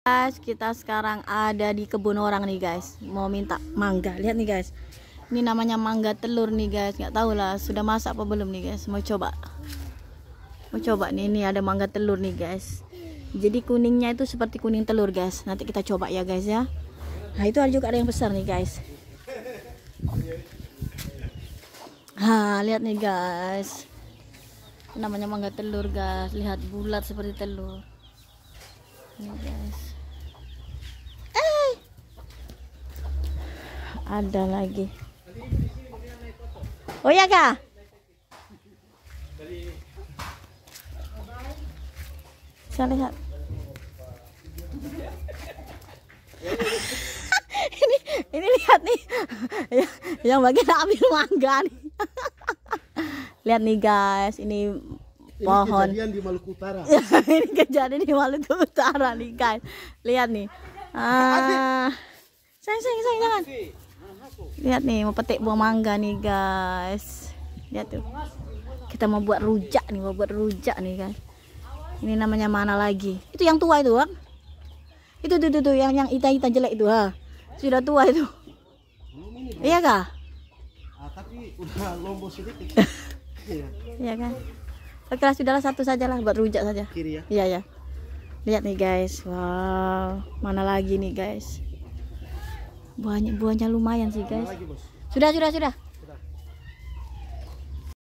guys kita sekarang ada di kebun orang nih guys mau minta mangga lihat nih guys ini namanya mangga telur nih guys nggak tahu lah sudah masak apa belum nih guys mau coba mau coba nih ini ada mangga telur nih guys jadi kuningnya itu seperti kuning telur guys nanti kita coba ya guys ya nah itu ada juga ada yang besar nih guys ha nah, lihat nih guys namanya mangga telur guys lihat bulat seperti telur nih guys eh. ada lagi oh ya kak saya lihat ini ini lihat nih yang bagian ambil mangga nih lihat nih guys ini pohon. Ini kejadian di Maluku Utara. ini kejadian di Maluku Utara nih guys. Lihat nih. Ah. Sayang, sayang, sayang jangan. Lihat nih mau petik buah mangga nih guys. Lihat tuh. Kita mau buat rujak nih, mau buat rujak nih guys. Ini namanya mana lagi? Itu yang tua itu, kan? Itu tuh tuh, tuh yang yang ita ita jelek itu, ha. Sudah tua itu. iya kah? Ah, tapi udah lombok sedikit. Iya kan? laki-laki sudahlah satu saja lah buat rujak saja kiri ya iya ya lihat nih guys wow mana lagi nih guys buahnya buahnya lumayan sih guys sudah sudah sudah